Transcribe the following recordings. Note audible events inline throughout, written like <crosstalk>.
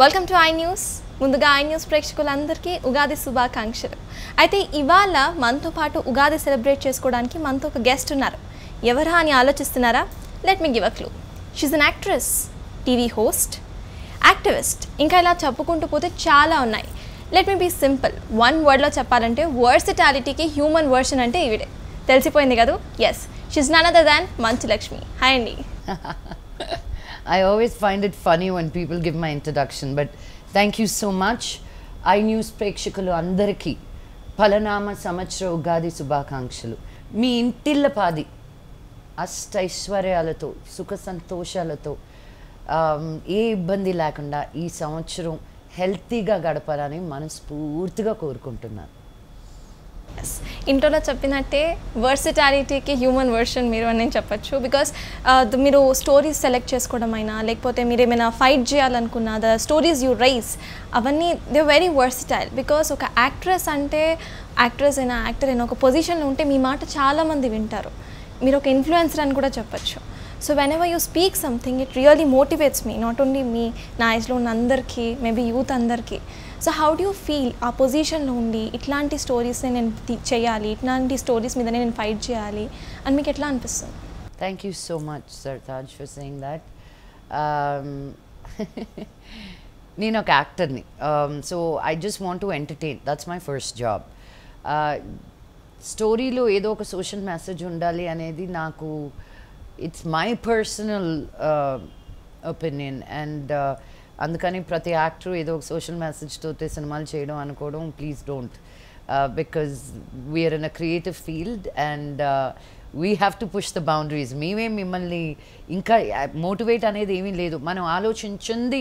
Welcome to I news ముందుగా I news ప్రేక్షకులందరికీ ఉగాది శుభాకాంక్షలు అయితే ఇవాళ మనతో పాటు ఉగాది సెలబ్రేట్ చేసుకోవడానికి మనతో ఒక గెస్ట్ ఉన్నారు ఎవరా అని ఆలోచిస్తున్నారా let me give a clue she's an actress TV host activist ఇంకా ఇలా చెప్పుకుంటూ పోతే చాలా ఉన్నాయి let me be simple one వర్డ్లో చెప్పాలంటే వర్సిటాలిటీకి హ్యూమన్ వర్షన్ అంటే ఇవిడే తెలిసిపోయింది కదా yes she's none other than Manchu Lakshmi hi అండి I always find it funny when people give my introduction, but thank you so much. I news ప్రేక్షకులు అందరికీ ఫలనామ సంవత్సర ఉగాది శుభాకాంక్షలు మీ ఇంటిళ్ళ పాది అష్టైశ్వర్యాలతో సుఖ సంతోషాలతో ఏ ఇబ్బంది లేకుండా ఈ సంవత్సరం హెల్తీగా గడపాలని మనస్ఫూర్తిగా కోరుకుంటున్నాను ఇంట్లో చెప్పినట్టే వర్సిటాలిటీకి హ్యూమన్ వర్షన్ మీరు అని నేను చెప్పచ్చు బికాస్ మీరు స్టోరీస్ సెలెక్ట్ చేసుకోవడం అయినా లేకపోతే మీరు ఏమైనా ఫైట్ చేయాలనుకున్నా ద స్టోరీస్ యూ రైస్ అవన్నీ దే వెరీ వర్సిటైల్ బికాస్ ఒక యాక్ట్రెస్ అంటే యాక్ట్రెస్ అయినా యాక్టర్ అయినా ఒక పొజిషన్లో ఉంటే మీ మాట చాలామంది వింటారు మీరు ఒక ఇన్ఫ్లుయెన్సర్ అని కూడా చెప్పచ్చు so whenever you speak something it really motivates me not only me నా ఏజ్లో ఉన్న అందరికీ మేబీ యూత్ అందరికీ సో హౌ డూ ఫీల్ ఆ పొజిషన్లో ఉండి ఇట్లాంటి స్టోరీస్ని నేను చేయాలి ఇట్లాంటి స్టోరీస్ మీదనే నేను ఫైట్ చేయాలి అని మీకు ఎట్లా అనిపిస్తుంది thank you so much thanks for saying that నేను ఒక యాక్టర్ని so I just want to entertain that's my first job స్టోరీలో ఏదో ఒక సోషల్ మెసేజ్ ఉండాలి అనేది నాకు it's my personal opinion and అందుకని ప్రతి యాక్టర్ ఏదో ఒక సోషల్ మెసేజ్ తోటి సినిమాలు చేయడం అనుకోవడం please don't because we are in a creative field and we have to push the boundaries మేమే మిమ్మల్ని ఇంకా మోటివేట్ uh, అనేది ఏమీ లేదు మనం ఆలోచించింది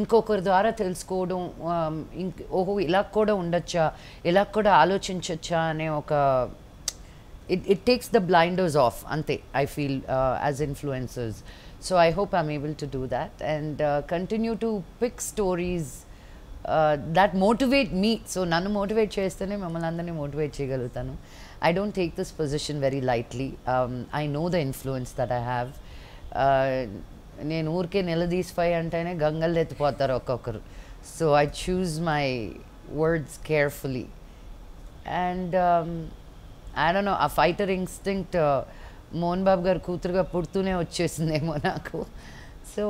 ఇంకొకరి ద్వారా తెలుసుకోవడం um, ఇంక ఓహో ఇలా కూడా ఉండొచ్చా ఇలా కూడా ఆలోచించచ్చా అనే ఒక it it takes the blinders off అంతే I feel as influencers so i hope i'm able to do that and uh, continue to pick stories uh, that motivate me so nanu motivate chestane mammalandani motivate cheyagalutanu i don't take this position very lightly um, i know the influence that i have నేను ఊరికే నిలదీసి ఫై అంటేనే So I choose my words carefully, and um, I don't know a fighter instinct. Uh, Mohan బాబు గారు కూతురుగా పుడుతూనే వచ్చేసిందేమో నాకు so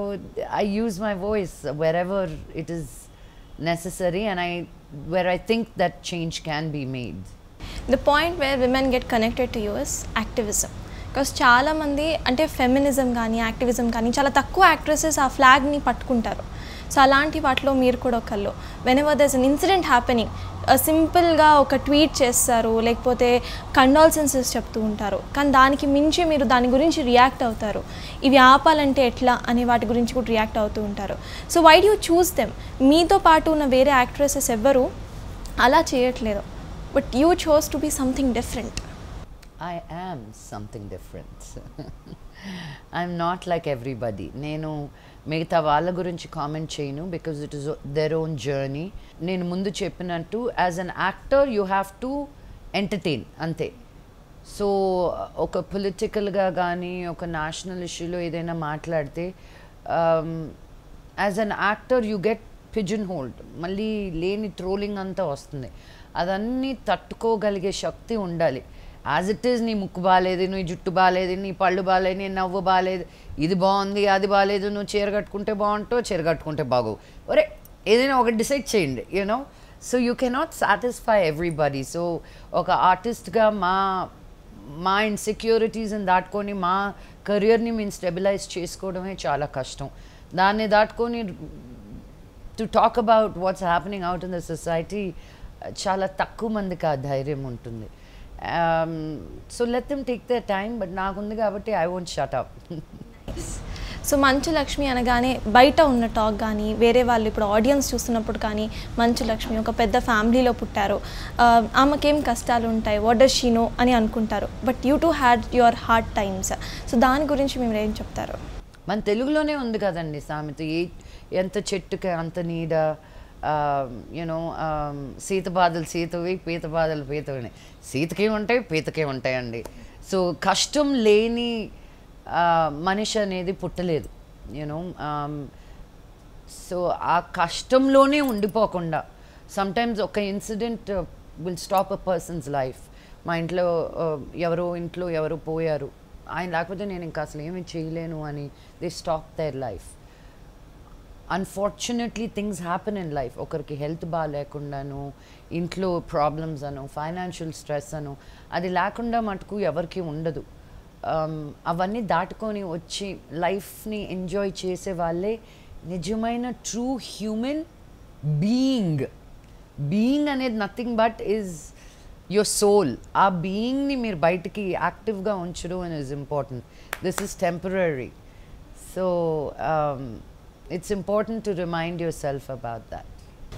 I use my voice wherever it is necessary and I where I think that change can be made the point where women get connected to US activism because చాలామంది అంటే feminism కానీ activism కానీ చాలా తక్కువ actresses ఆ ఫ్లాగ్ని పట్టుకుంటారు so అలాంటి వాటిలో మీరు కూడా ఒకళ్ళు whenever does an incident happening సింపుల్గా ఒక ట్వీట్ చేస్తారు లేకపోతే కండాల్సెన్సెస్ చెప్తూ ఉంటారు కానీ దానికి మించి మీరు దాని గురించి రియాక్ట్ అవుతారు ఇవి ఆపాలంటే ఎట్లా అనే వాటి గురించి కూడా రియాక్ట్ అవుతూ ఉంటారు so why you choose them మీతో పాటు ఉన్న వేరే యాక్ట్రెసెస్ ఎవ్వరు అలా చేయట్లేదు but you chose to be something different I am something different I'm not like everybody నేను మిగతా వాళ్ళ గురించి కామెంట్ చేయను because it is their own journey నేను ముందు చెప్పినట్టు as an actor you have to entertain అంతే సో ఒక పొలిటికల్గా కానీ ఒక నేషనల్ ఇష్యూలో ఏదైనా మాట్లాడితే as an actor you get pigeon hold మళ్ళీ లేని ట్రోలింగ్ అంతా వస్తుంది అదన్నీ తట్టుకోగలిగే శక్తి ఉండాలి యాజ్ ఇట్ ఈస్ నీ ముక్కు బాగాలేదు నీ జుట్టు బాగాలేదు నీ పళ్ళు బాగాలేదు నీ నవ్వు బాగాలేదు ఇది బాగుంది అది బాగాలేదు నువ్వు చీర కట్టుకుంటే బాగుంటావు చీర కట్టుకుంటే బాగోవు ఒరే ఏదైనా ఒకటి డిసైడ్ చేయండి you know so you cannot satisfy everybody so ఒక ఆర్టిస్ట్గా మా మా ఇన్సెక్యూరిటీస్ని దాటుకొని మా కెరియర్ని మేము స్టెబిలైజ్ చేసుకోవడమే చాలా కష్టం దాన్ని దాటుకొని to talk about what's happening out in the society చాలా తక్కువ మందికి ఆ ధైర్యం ఉంటుంది so let them take the time but నాకుంది కాబట్టి ఐ వోంట్ షటప్ సో మంచు లక్ష్మి అనగానే బయట ఉన్న టాక్ కానీ వేరే వాళ్ళు ఇప్పుడు ఆడియన్స్ చూస్తున్నప్పుడు కానీ మంచు లక్ష్మి ఒక పెద్ద ఫ్యామిలీలో పుట్టారు um, ఆమెకేం కష్టాలు ఉంటాయి వాట్ డస్ షీ అని అనుకుంటారు but you too had your hard times so దాని గురించి మేము ఏం చెప్తారు మన తెలుగులోనే ఉంది కదండి సామెత ఏ ఎంత చెట్టుకి అంత నీడ యూనో um, um, సీత బాధలు సీతవి పీత బాధలు పీతవిని సీతకి ఉంటాయి పీతకి ఉంటాయండి సో కష్టం లేని మనిషి అనేది పుట్టలేదు యూనో సో um, ఆ కష్టంలోనే ఉండిపోకుండా సమ్టైమ్స్ ఒక incident will stop a person's life మా ఇంట్లో ఎవరో ఇంట్లో ఎవరు పోయారు ఆయన లేకపోతే నేను ఇంకా అసలు ఏమి చేయలేను అని they stop their life unfortunately things happen in life ఒకరికి హెల్త్ బాగాలేకుండాను ఇంట్లో ప్రాబ్లమ్స్ అను ఫైనాన్షియల్ స్ట్రెస్ అను అది లేకుండా మటుకు ఎవరికి ఉండదు um, అవన్నీ దాటుకొని వచ్చి లైఫ్ని ఎంజాయ్ చేసే వాళ్ళే నిజమైన ట్రూ హ్యూమన్ బీయింగ్ బీయింగ్ అనేది nothing but is your soul ఆ బీయింగ్ని మీరు బయటికి యాక్టివ్గా ఉంచడం అనేది is important this is temporary so it's important to remind yourself about that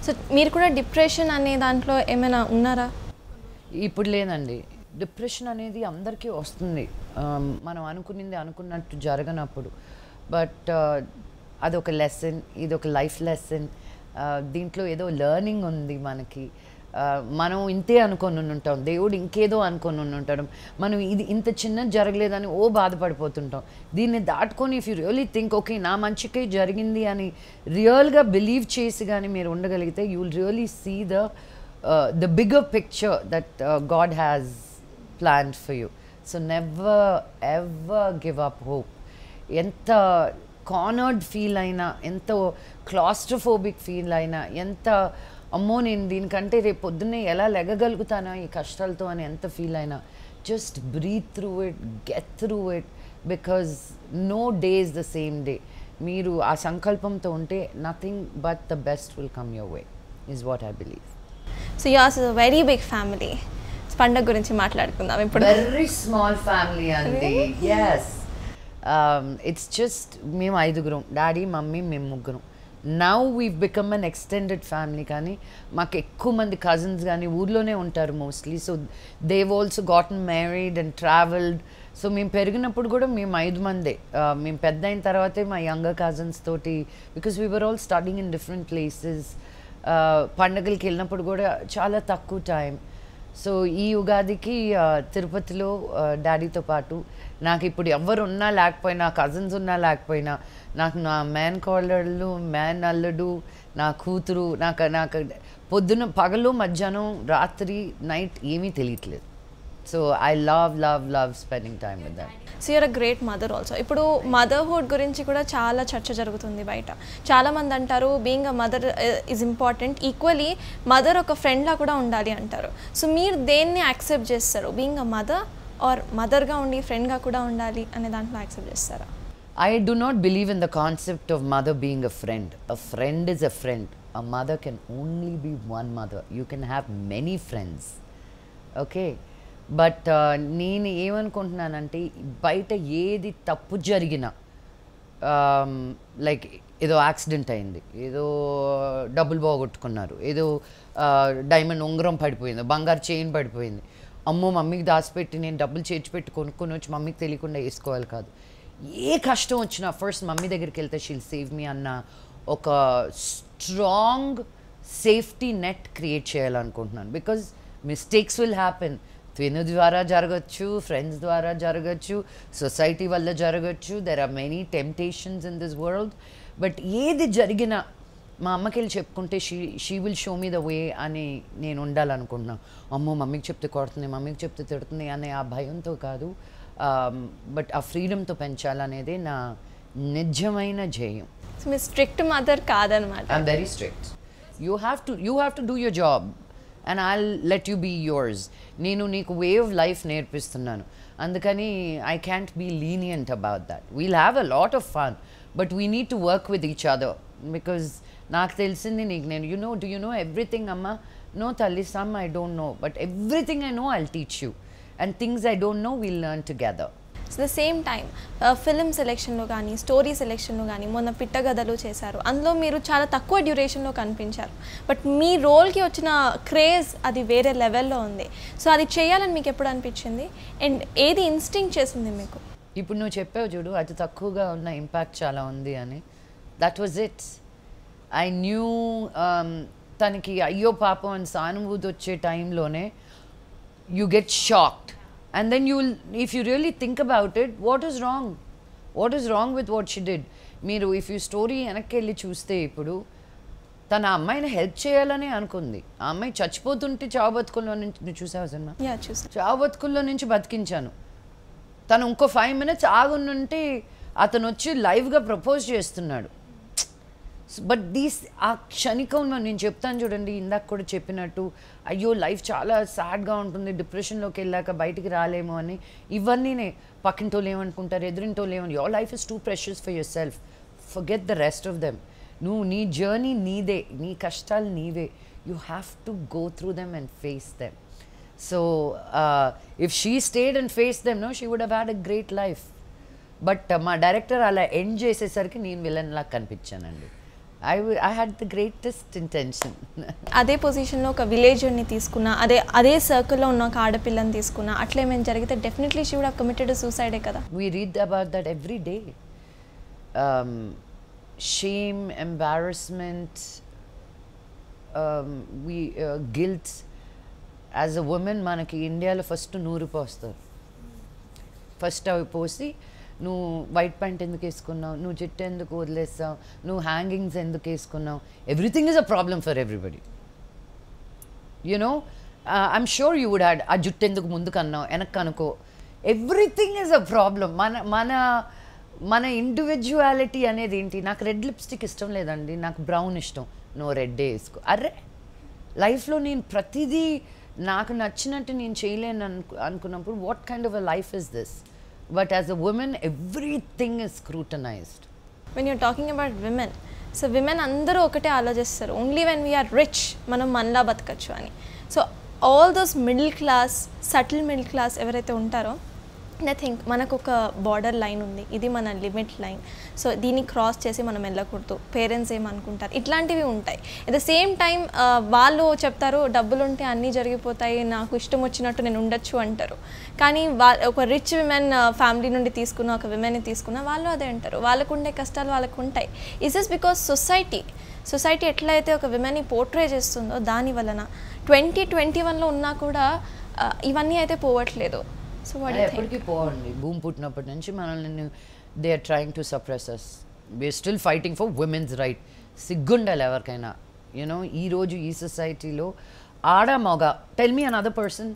so మీరు కూడా డిప్రెషన్ అనే దాంట్లో ఏమైనా ఉన్నారా ఇప్పుడు లేదండి డిప్రెషన్ అనేది అందరికీ వస్తుంది um, మనం అనుకునింది అనుకున్నట్టు జరగనప్పుడు బట్ uh, అదొక లెసన్ ఇది ఒక లైఫ్ లెసన్ దీంట్లో ఏదో లెర్నింగ్ ఉంది మనకి మనం ఇంతే అనుకొని ఉంటాం దేవుడు ఇంకేదో అనుకొని ఉంటాడు మనం ఇది ఇంత చిన్న జరగలేదని ఓ బాధపడిపోతుంటాం దీన్ని దాటుకొని if you really think okay నా మంచికే జరిగింది అని రియల్గా బిలీవ్ చేసి కానీ మీరు ఉండగలిగితే you will really see the the bigger picture that God has plan for you so never ever give up hope ఎంత కార్నర్డ్ ఫీల్ అయినా ఎంత క్లాస్ట్రోఫోబిక్ ఫీల్ అయినా ఎంత అమ్మో నేను దీనికంటే రేపు పొద్దున్నే ఎలా లెగగలుగుతానో ఈ కష్టాలతో అని ఎంత ఫీల్ అయినా just breathe through it get through it because no day is the same day మీరు ఆ సంకల్పంతో ఉంటే nothing but the best will come your way is what I believe so yours very big family పండగ గురించి మాట్లాడుకుందాం ఇప్పుడు very small family అండి yes it's just మేము ఐదుగురం డాడీ మమ్మీ మేము ముగ్గురం now we become an extended family కానీ మాకు ఎక్కువ మంది కజిన్స్ కానీ ఊర్లోనే ఉంటారు mostly so they also gotten married and travelled so మేము పెరిగినప్పుడు కూడా మేము ఐదు మందే మేము పెద్ద అయిన తర్వాతే మా యంగర్ కజిన్స్ తోటి because we're all studying in different places పండగలకి వెళ్ళినప్పుడు కూడా చాలా తక్కువ టైం సో ఈ ఉగాదికి తిరుపతిలో డాడీతో పాటు నాకు ఇప్పుడు ఎవరున్నా లేకపోయినా కజిన్స్ ఉన్నా లేకపోయినా నాకు నా మ్యాన్ కోడళ్ళు మ్యాన్ అల్లుడు నా కూతురు నాకు నాకు పొద్దున పగలు మధ్యాహ్నం రాత్రి నైట్ ఏమీ తెలియట్లేదు so I love love love spending time with that so you're a great mother also ఇప్పుడు మదర్హుడ్ గురించి కూడా చాలా చర్చ జరుగుతుంది బయట చాలామంది అంటారు being a mother is important equally mother ఒక ఫ్రెండ్లా కూడా ఉండాలి అంటారు సో మీరు దేన్ని యాక్సెప్ట్ చేస్తారు బీయింగ్ అ మదర్ ఆర్ మదర్గా ఉండి ఫ్రెండ్గా కూడా ఉండాలి అనే దాంట్లో యాక్సెప్ట్ చేస్తారా I do not believe in the concept of mother being a friend a friend is a friend a mother can only be one mother you can have many friends okay but నేను ఏమనుకుంటున్నానంటే బయట ఏది తప్పు జరిగినా like um, ఏదో accident అయింది ఏదో డబ్బులు uh, బాగొట్టుకున్నారు ఏదో డైమండ్ uh, ఉంగరం పడిపోయింది బంగారు చైన్ పడిపోయింది అమ్మో మమ్మీకి దాచిపెట్టి నేను డబ్బులు చేర్చి పెట్టి కొనుక్కొని వచ్చి మమ్మీకి తెలియకుండా వేసుకోవాలి కాదు ఏ కష్టం వచ్చినా ఫస్ట్ మమ్మీ దగ్గరికి వెళ్తే షీల్ సేవ్ మీ అన్న ఒక స్ట్రాంగ్ సేఫ్టీ నెట్ క్రియేట్ చేయాలనుకుంటున్నాను బికాజ్ మిస్టేక్స్ విల్ హ్యాపెన్ ట్విన్ ద్వారా జరగచ్చు ఫ్రెండ్స్ ద్వారా జరగచ్చు సొసైటీ వల్ల జరగచ్చు there are many temptations in this world but ఏది జరిగినా మా అమ్మకి వెళ్ళి చెప్పుకుంటే she she will show me the way అని నేను ఉండాలనుకుంటున్నాను అమ్మో మమ్మీకి చెప్తే కొడుతుంది మమ్మీకి చెప్తే తిడుతుంది అనే ఆ భయంతో కాదు బట్ ఆ ఫ్రీడమ్తో పెంచాలనేదే నా నిజమైన జయం స్ట్రిక్ట్ మదర్ కాదనమాట I'm very strict you have to you have to do your job and I let you be yours నేను నీకు వే ఆఫ్ లైఫ్ నేర్పిస్తున్నాను అందుకని I can't be lenient about that we'll have a lot of fun but we need to work with each other because నాకు తెలిసింది నీకు నేను you know do you know everything అమ్మ నో తల్లి some I don't no but everything I know I teach you and things I don't know we'll gather together the same time film సెలెక్షన్లో కానీ story సెలెక్షన్లో కానీ మొన్న పిట్టగదలు చేశారు అందులో మీరు చాలా తక్కువ డ్యూరేషన్లో కనిపించారు బట్ మీ రోల్కి వచ్చిన క్రేజ్ అది వేరే లెవెల్లో ఉంది సో అది చేయాలని మీకు ఎప్పుడు అనిపించింది అండ్ ఏది ఇన్స్టింగ్ చేసింది మీకు ఇప్పుడు నువ్వు చెప్పావు చూడు అతి తక్కువగా ఉన్న ఇంపాక్ట్ చాలా ఉంది అని that was it's I knew um, తనకి అయ్యో పాపం అని సానుభూతి వచ్చే టైంలోనే you get shocked and then you if you really think about it what is wrong what is wrong with what she did మీరు ఇఫ్ యూ స్టోరీ వెనక్కి వెళ్ళి చూస్తే ఇప్పుడు తన అమ్మాయిని హెల్ప్ చేయాలని అనుకుంది ఆ అమ్మాయి చచ్చిపోతుంటే చావు బతుకుల్లో నుంచి నువ్వు చూసావు సినిమా చావు బతుకుల్లో నుంచి బతికించాను తను ఇంకో ఫైవ్ మినిట్స్ ఆగునుంటే అతను వచ్చి లైవ్గా ప్రపోజ్ చేస్తున్నాడు బట్ దీస్ ఆ క్షణికం నేను చెప్తాను చూడండి ఇందాక కూడా చెప్పినట్టు అయ్యో లైఫ్ చాలా సాడ్గా ఉంటుంది డిప్రెషన్లోకి వెళ్ళాక బయటికి రాలేము అని ఇవన్నీనే పక్కింటోళ్ళు ఏమనుకుంటారు ఎదురింటోళ్ళు ఏమని your life is too pressures for yourself forget the rest of them నువ్వు నీ జర్నీ నీదే నీ కష్టాలు నీవే you have to go through them and face them so if she stayed and face them no she would had a great life but మా director అలా end చేసేసరికి నేను విలన్లా కనిపించానండి I I had the greatest intention అదే పొజిషన్లో ఒక విలేజర్ని తీసుకున్నా అదే అదే సర్కిల్లో ఉన్న ఒక ఆడపిల్లని తీసుకున్నా అట్లా ఏమైనా జరిగితే డెఫినెట్లీ షీ వుడ్ కమిటెడ్ సూసైడే కదా we read about that every day shame embarrassment we guilts as a woman మనకి ఇండియాలో ఫస్ట్ నూరు పోస్తారు ఫస్ట్ అవి పోసి నువ్వు వైట్ ప్యాంట్ ఎందుకు వేసుకున్నావు నువ్వు జుట్టు ఎందుకు వదిలేస్తావు నువ్వు హ్యాంగింగ్స్ ఎందుకు వేసుకున్నావు everything is a problem for everybody you know I'm sure you would had ఆ జుట్టు ఎందుకు ముందుకు అన్నావు వెనక్కి అనుకో ఎవ్రీథింగ్ ఈజ్ అ ప్రాబ్లం మన మన మన ఇండివిజువాలిటీ అనేది ఏంటి నాకు రెడ్ లిప్స్టిక్ ఇష్టం లేదండి నాకు బ్రౌన్ ఇష్టం నువ్వు రెడ్డే వేసుకో అర్రే లైఫ్లో నేను ప్రతిదీ నాకు నచ్చినట్టు నేను చేయలేను అనుకున్నప్పుడు what kind of a life is this but as a woman everything is scrutinised when you're talking about women so women అందరూ ఒకటే ఆలోచిస్తారు ఓన్లీ వెన్ వీఆర్ రిచ్ మనం మనలా బతకచ్చు అని so all those middle class subtle middle class ఎవరైతే ఉంటారో I think మనకు ఒక బార్డర్ లైన్ ఉంది ఇది మన లిమిట్ లైన్ సో దీన్ని క్రాస్ చేసి మనం వెళ్ళకూడదు పేరెంట్స్ ఏమనుకుంటారు ఇట్లాంటివి ఉంటాయి అట్ ద సేమ్ టైం వాళ్ళు చెప్తారు డబ్బులు ఉంటే అన్నీ జరిగిపోతాయి నాకు ఇష్టం వచ్చినట్టు నేను ఉండొచ్చు అంటారు కానీ వా ఒక రిచ్ విమెన్ ఫ్యామిలీ నుండి తీసుకున్న ఒక విమెన్ని తీసుకున్న వాళ్ళు అదే అంటారు వాళ్ళకు ఉండే కష్టాలు వాళ్ళకు ఉంటాయి is is because society society ఎట్లయితే ఒక విమెన్ని పోర్ట్రే చేస్తుందో దాని వలన ట్వంటీ ట్వంటీ వన్లో ఉన్నా కూడా ఇవన్నీ అయితే పోవట్లేదు సో ఎప్పటికీ పోవండి భూమి పుట్టినప్పటి నుంచి మనల్ని they are trying to suppress us we're still fighting for women's right సిగ్గుండాలి ఎవరికైనా యూనో ఈరోజు ఈ సొసైటీలో ఆడ మగ tell me another person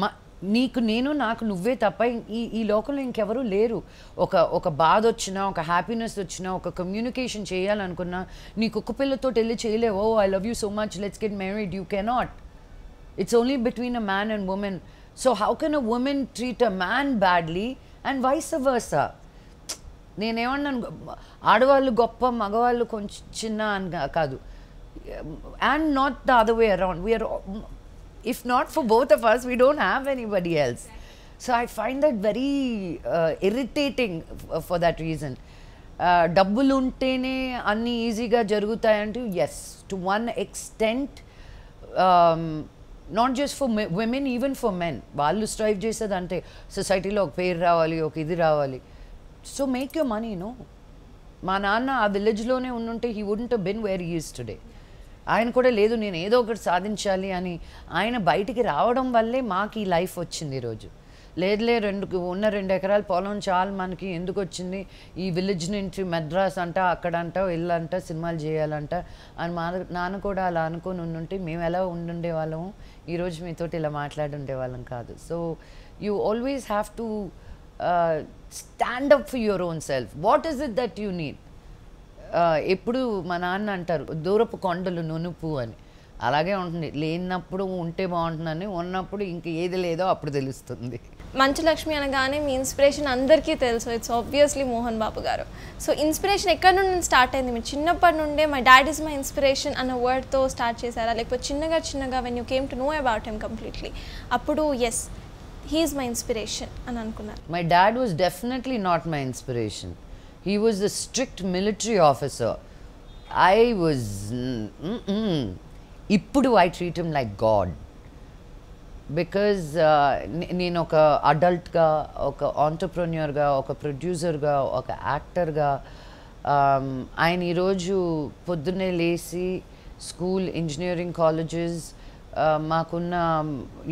మా నీకు నేను నాకు నువ్వే తప్ప ఈ ఈ లోకంలో ఇంకెవరూ లేరు ఒక ఒక బాధ వచ్చినా ఒక హ్యాపీనెస్ వచ్చినా ఒక కమ్యూనికేషన్ చేయాలనుకున్నా నీ కుక్క పిల్లతో వెళ్ళి చేయలేవు I love you so much let's get married you cannot it's only between a man and woman So how can a woman treat a man badly and vice versa? నేనేమన్నాను ఆడవాళ్ళు గొప్ప మగవాళ్ళు కొంచెం చిన్న అని కాదు and not the other way around we're if not for both of us we don't have anybody else so I find that very irritating for that reason డబ్బులు ఉంటేనే అన్నీ ఈజీగా జరుగుతాయంటూ yes to one extent not just for women even for men వాళ్ళు strive చేసేది అంటే సొసైటీలో ఒక పేరు రావాలి ఒక ఇది రావాలి so make you money no మా నాన్న ఆ విలేజ్లోనే ఉండుంటే he wouldn't bin where use today ఆయన కూడా లేదు నేను ఏదో ఒకటి సాధించాలి అని ఆయన బయటికి రావడం వల్లే మాకు ఈ లైఫ్ వచ్చింది ఈరోజు లేదులే రెండు ఉన్న రెండు ఎకరాల పొలం చాలు మనకి ఎందుకు వచ్చింది ఈ విలేజ్ నుంచి మెడ్రాస్ అంట అక్కడంట వెళ్ళంట సినిమాలు చేయాలంట అని మా నాన్న కూడా అలా అనుకుని ఉండుంటే మేము ఎలా ఉండుండే వాళ్ళము ఈరోజు మీతో ఇలా మాట్లాడుండే వాళ్ళం కాదు so you always have to stand up for your own self what is it that you need ఎప్పుడు మా నాన్న అంటారు దూరపు కొండలు నునుపు అని అలాగే ఉంటుంది లేనప్పుడు ఉంటే బాగుంటుందని ఉన్నప్పుడు ఇంక ఏది లేదో అప్పుడు తెలుస్తుంది మంచు లక్ష్మి అనగానే మీ ఇన్స్పిరేషన్ అందరికీ తెలుసు ఇట్స్ ఆబ్వియస్లీ మోహన్ బాబు గారు సో ఇన్స్పిరేషన్ ఎక్కడ నుండి స్టార్ట్ అయింది మీరు చిన్నప్పటి నుండే my dad is my inspiration అన్న వర్డ్తో స్టార్ట్ చేశారా లేకపోతే చిన్నగా చిన్నగా when you came to know about him completely అప్పుడు ఎస్ హీఈస్ మై ఇన్స్పిరేషన్ అని అనుకున్నారు my dad was definitely not my inspiration he was the strict military officer I was ఇప్పుడు I treat him like God because uh, నేను ఒక అడల్ట్గా ఒక ఆంటర్ప్రన్యూర్గా ఒక ప్రొడ్యూసర్గా ఒక యాక్టర్గా um, ఆయన ఈరోజు పొద్దున్నే లేచి స్కూల్ ఇంజనీరింగ్ కాలేజెస్ మాకున్న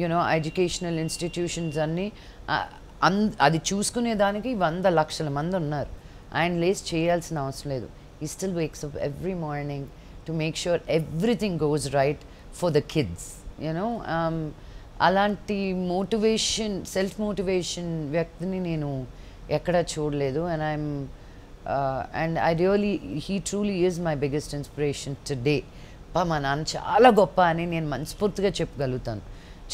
యునో ఎడ్యుకేషనల్ ఇన్స్టిట్యూషన్స్ అన్నీ uh, అంద అది చూసుకునే దానికి వంద లక్షల మంది ఉన్నారు ఆయన లేచి చేయాల్సిన అవసరం లేదు he still wakes up every morning to make sure everything goes right for the kids you know అలాంటి మోటివేషన్ సెల్ఫ్ మోటివేషన్ వ్యక్తిని నేను ఎక్కడ చూడలేదు and I'm and I really he truly is my biggest inspiration today పా మా నాన్న చాలా గొప్ప అని నేను మనస్ఫూర్తిగా చెప్పగలుగుతాను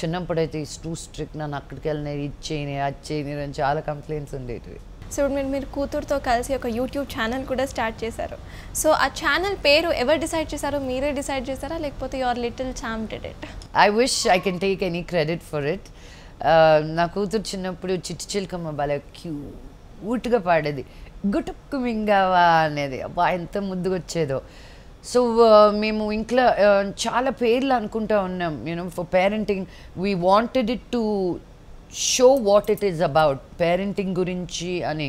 చిన్నప్పుడైతే ఈ టూ స్ట్రిక్ట్ నన్ను అక్కడికి వెళ్ళినాయి ఇది చేయని అది చేయని అని చాలా కంప్లైంట్స్ ఉండేటివి సో మీరు మీరు కూతురుతో కలిసి ఒక యూట్యూబ్ ఛానల్ కూడా స్టార్ట్ చేశారు సో ఆ ఛానల్ పేరు ఎవరు డిసైడ్ చేశారు మీరే డిసైడ్ చేశారా లేకపోతే your or little champ did it I wish I can take any credit for it నా కూతురు చిన్నప్పుడు చిట్టి చిలుకమ్మ బాగా క్యూట్గా పాడేది గుటుక్కు మింగావా అనేది అబ్బా ఎంత ముద్దుగా వచ్చేదో సో uh, మేము ఇంట్లో uh, చాలా పేర్లు అనుకుంటా ఉన్నాం you know for parenting we wanted it to show what it is about parenting గురించి అని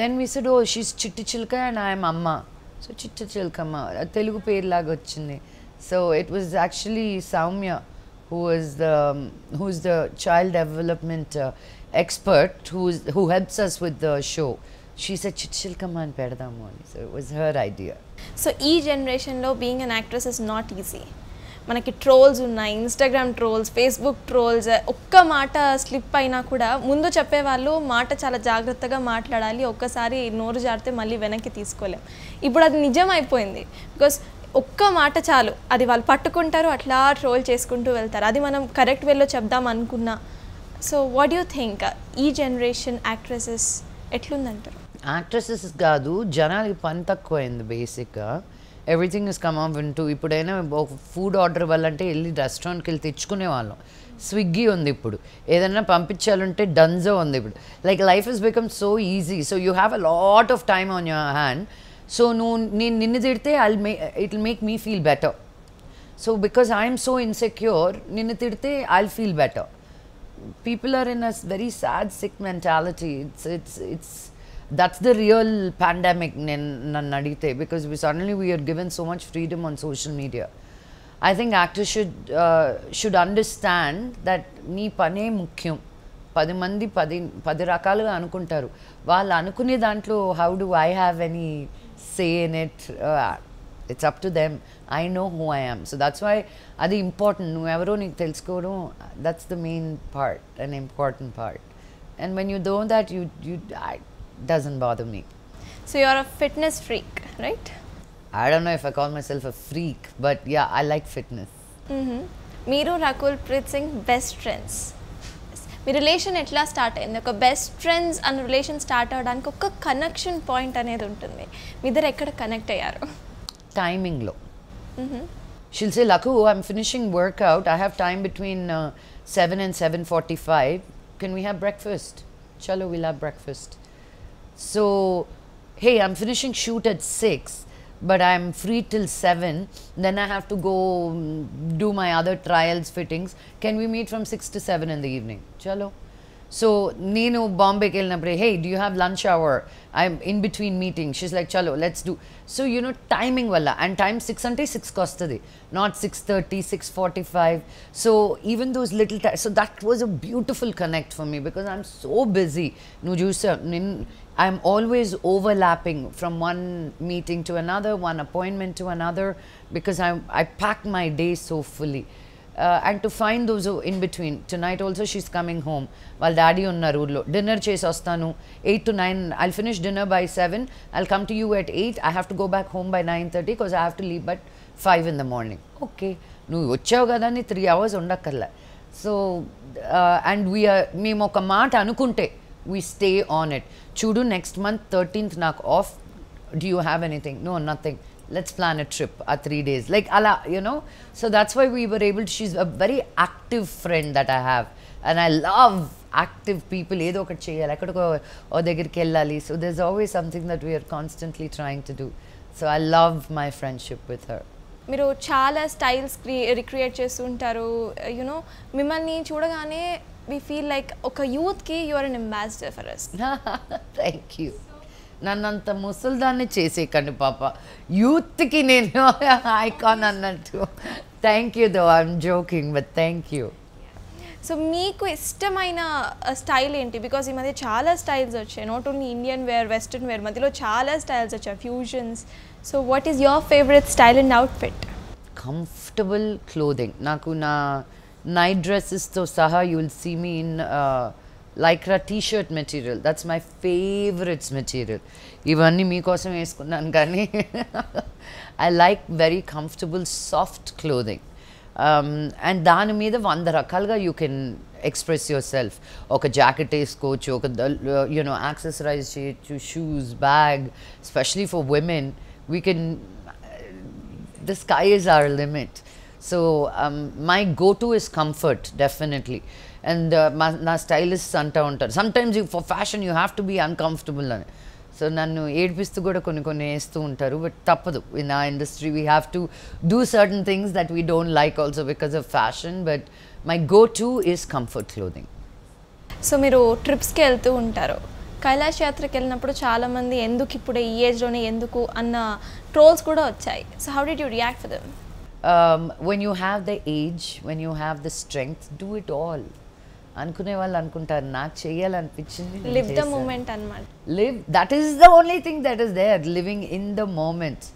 then we said oh she's Chitti Chiluka and I'm అమ్మ సో చిట్ట చిలుకమ్మ తెలుగు పేరులాగా వచ్చింది So it was actually Saumya who is the who's the child development uh, expert who's who helps us with the show. She said Chichilkama and Peradamu. So it was her idea. So ఈ జనరేషన్లో being an actress is not easy మనకి trolls ఉన్నాయి Instagram trolls Facebook trolls ఒక్క మాట slip అయినా కూడా ముందు చెప్పేవాళ్ళు మాట చాలా జాగ్రత్తగా మాట్లాడాలి ఒక్కసారి నోరు జారితే మళ్ళీ వెనక్కి తీసుకోలేం ఇప్పుడు అది నిజం అయిపోయింది బికాస్ ఒక్క మాట చాలు అది వాళ్ళు పట్టుకుంటారు అట్లా ట్రోల్ చేసుకుంటూ వెళ్తారు అది మనం కరెక్ట్ వేలో చెప్దాం అనుకున్నా సో వాట్ యూ థింక్ ఈ జనరేషన్ యాక్ట్రెసెస్ ఎట్లుందంటారు యాక్ట్రెసెస్ కాదు జనాలకి పని తక్కువైంది బేసిక్గా ఎవ్రీథింగ్ ఇస్ కమ్ ఆఫ్ వింటూ ఇప్పుడైనా ఫుడ్ ఆర్డర్ వల్ల అంటే వెళ్ళి రెస్టారెంట్కి వెళ్ళి తెచ్చుకునే వాళ్ళం స్విగ్గీ ఉంది ఇప్పుడు ఏదైనా పంపించాలంటే డన్జో ఉంది ఇప్పుడు like life is become so easy so you have a lot of time on your hand so నువ్వు నేను నిన్ను తిడితే I may it will make me feel better so because I'm so insecure నిన్ను తిడితే I feel better people are in a very sad sick mentality it's it's it's that's the real pandemic నేను నన్ను అడిగితే because we suddenly we're given so much freedom on social media I think actor should should understand that నీ పనే ముఖ్యం పది మంది పది పది రకాలుగా అనుకుంటారు వాళ్ళు అనుకునే దాంట్లో how do I have any say in it. Uh, it's up to them. I know who I am. So that's why the important tells that's the main part, an important part. And when you know that you you doesn't bother me. So you're a fitness freak, right? I don't know if I call myself a freak, but yeah, I like fitness. Mm-hmm. Meeru Rakul Prit Singh, best friends. మీ relation ఎట్లా start అయింది ఒక best friends అన్న relation start అవ్వడానికి ఒక connection point అనేది ఉంటుంది మీ ఇద్దరు ఎక్కడ కనెక్ట్ అయ్యారు టైమింగ్లో she'll say look I'm finishing workout I have time between seven and seven forty five can we have breakfast చలో will have breakfast so hey, I'm finishing shoot at 6, but I'm free till 7. Then I have to go do my other trials fittings. Can we meet from 6 to 7 in the evening? Chalo. So Nino Bombay Kilnabre, hey, do you have lunch hour? I'm in between meetings. She's like, Chalo, let's do. So you know, timing wala and time six ante six costadi, not 6.30, 6.45. So even those little so that was a beautiful connect for me because I'm so busy. I'm always overlapping from one meeting to another, one appointment to another, because i I pack my day so fully. Uh, and to find those in between. Tonight also she's coming home while daddy on Narulo. Dinner chase Ostanu, 8 to 9. I'll finish dinner by 7. I'll come to you at 8. I have to go back home by 9.30 because I have to leave But 5 in the morning. Okay. No, you gadani 3 hours onda undakarla. So, uh, and we are, me moka maat anukunte. We stay on it. Chudu next month, 13th knock off. Do you have anything? No, nothing. Let's plan a trip ఆ three days like అలా you so that's why we we were able a very a very that I have and I love active people ఏదో ఒకటి చేయాలి ఎక్కడికో ఓ దగ్గరికి వెళ్ళాలి so there's always something that we're constantly trying to do so I love my friendship with her మీరు చాలా styles క్రియే రిక్రియేట్ చేస్తుంటారు యునో మిమ్మల్ని చూడగానే వి ఫీల్ లైక్ ఒక యూత్కి you're an ambassador for us thank you నన్నంత ముసలిదాన్ని చేసేయకండి పాప యూత్కి నేను ఐకాన్ <laughs> అన్నట్టు thank you though I'm joking but thank you so మీకు ఇష్టమైన స్టైల్ uh, ఏంటి బికాజ్ ఈ మధ్య చాలా స్టైల్స్ వచ్చాయి not only Indian wear western wear మధ్యలో చాలా స్టైల్స్ వచ్చాయి fusions so what is your favourite style and outfit comfortable clothing నాకు నా నైట్ డ్రెస్సెస్తో సహా you will see me in lycra T shirt material that's my favourites material ఇవన్నీ మీకోసం వేసుకున్నాను కానీ I like very comfortable soft clothing and దాని మీద వంద రకాలుగా you can express yourself ఒక జాకెట్ వేసుకోవచ్చు ఒక యూనో యాక్సెసరైజ్ చేయొచ్చు shoes bag specially for women we can the sky is our limit so my go to is comfort definitely and నా stylist అంటూ ఉంటారు sometimes for fashion you have to be uncomfortable అని so నన్ను ఏడిపిస్తూ కూడా కొన్ని కొన్ని వేస్తూ ఉంటారు బట్ తప్పదు ఇన్ ఆ industry we have to do certain things that we don't like also because of fashion but my go to is comfort clothing so మీరు ట్రిప్స్కి వెళ్తూ ఉంటారు కైలాష్ యాత్రకి వెళ్ళినప్పుడు చాలామంది ఎందుకు ఇప్పుడు ఈ ఏజ్లోనే ఎందుకు అన్న ట్రోల్స్ కూడా వచ్చాయి so how did you react for them when you have the age when you have the strength do it all అనుకునే వాళ్ళు అనుకుంటారు నాకు చేయాలనిపించింది లివ్ ద మూమెంట్ అనమాట live that is the only thing that is there living in the moment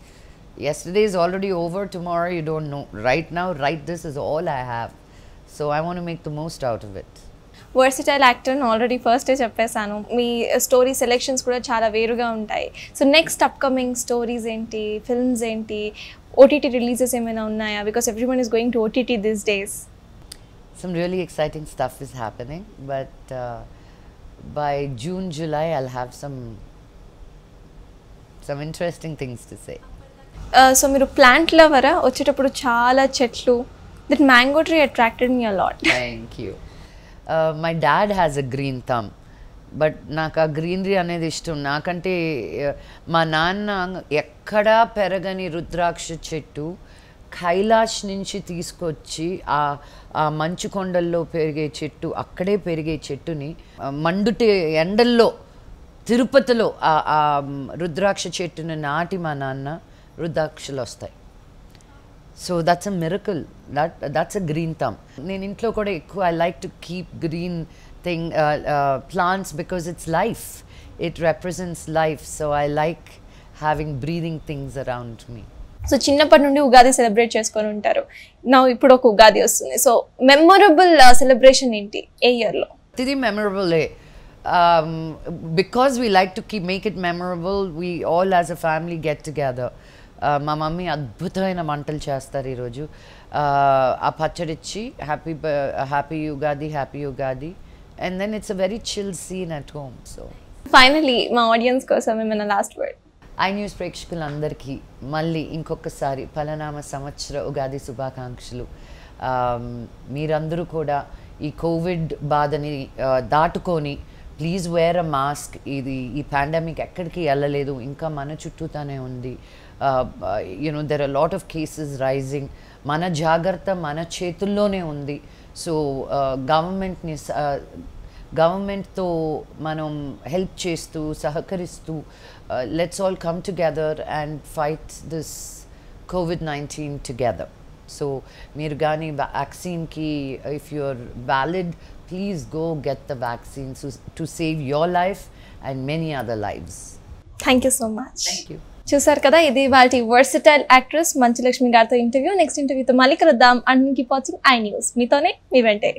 yesterday is already over tomorrow you don't know right now right this is all I have so I want make the most out of it versatile actor already first చెప్పేశాను మీ story selections కూడా చాలా వేరుగా ఉంటాయి so next upcoming stories ఏంటి films ఏంటి OTT releases ఏమైనా ఉన్నాయా because everyone is going to OTT this days some really exciting stuff is happening. But uh, by June, July, I'll have some some interesting things to say. Uh, so, so మీరు plant లవరా వచ్చేటప్పుడు That mango tree attracted me a lot. Thank you. Uh, my dad has a green thumb. But నాకు ఆ greenery అనేది ఇష్టం నాకంటే మా నాన్న ఎక్కడా పెరగని రుద్రాక్ష చెట్టు కైలాష్ నుంచి తీసుకొచ్చి ఆ ఆ మంచు కొండల్లో పెరిగే చెట్టు అక్కడే పెరిగే చెట్టుని మండుటి ఎండల్లో తిరుపతిలో ఆ రుద్రాక్ష చెట్టును నాటి మా నాన్న రుద్రాక్షలు వస్తాయి so that's a miracle that that's a green thumb నేను ఇంట్లో కూడా ఎక్కువ I like to keep green thing plants because it's life it represents life so I like having breathing things around me so చిన్నప్పటి నుండి Ugadi celebrate చేసుకొని ఉంటారు నా ఇప్పుడు ఒక ఉగాది వస్తుంది సో మెమొరబుల్ సెలబ్రేషన్ ఏంటి ఏ ఇయర్లో ఇది memorable because we like to keep make it memorable we all as a family get together మా మమ్మీ అద్భుతమైన వంటలు చేస్తారు ఈరోజు uh, ఆ పచ్చడిచ్చి happy happy Yugadi happy Yugadi and then it's a very chill scene at home so finally మా audience కోసం ఏమైనా లాస్ట్ వర్డ్ ఐ న్యూస్ ప్రేక్షకులందరికీ మళ్ళీ ఇంకొకసారి ఫలనామ సంవత్సర ఉగాది శుభాకాంక్షలు మీరందరూ కూడా ఈ కోవిడ్ బాధని దాటుకొని ప్లీజ్ వేర్ అ మాస్క్ ఇది ఈ పాండమిక్ ఎక్కడికి వెళ్ళలేదు ఇంకా మన చుట్టూతోనే ఉంది you know there are lot of cases rising మన జాగ్రత్త మన చేతుల్లోనే ఉంది సో గవర్నమెంట్ని గవర్నమెంట్తో మనం హెల్ప్ చేస్తూ సహకరిస్తూ let's all come together and fight this covid nineteen together so మీరు కానీ వ్యాక్సిన్కి if you valid please go get the vaccine to save your life and many other lives thank you so much thank you చూసారు కదా ఇది వాళ్ళ versatile actress Manchu Lakshmi గారితో interview next ఇంటర్వ్యూతో మళ్ళీ కలుద్దాం and keep watching iNews మీతోనే మీ వెంటే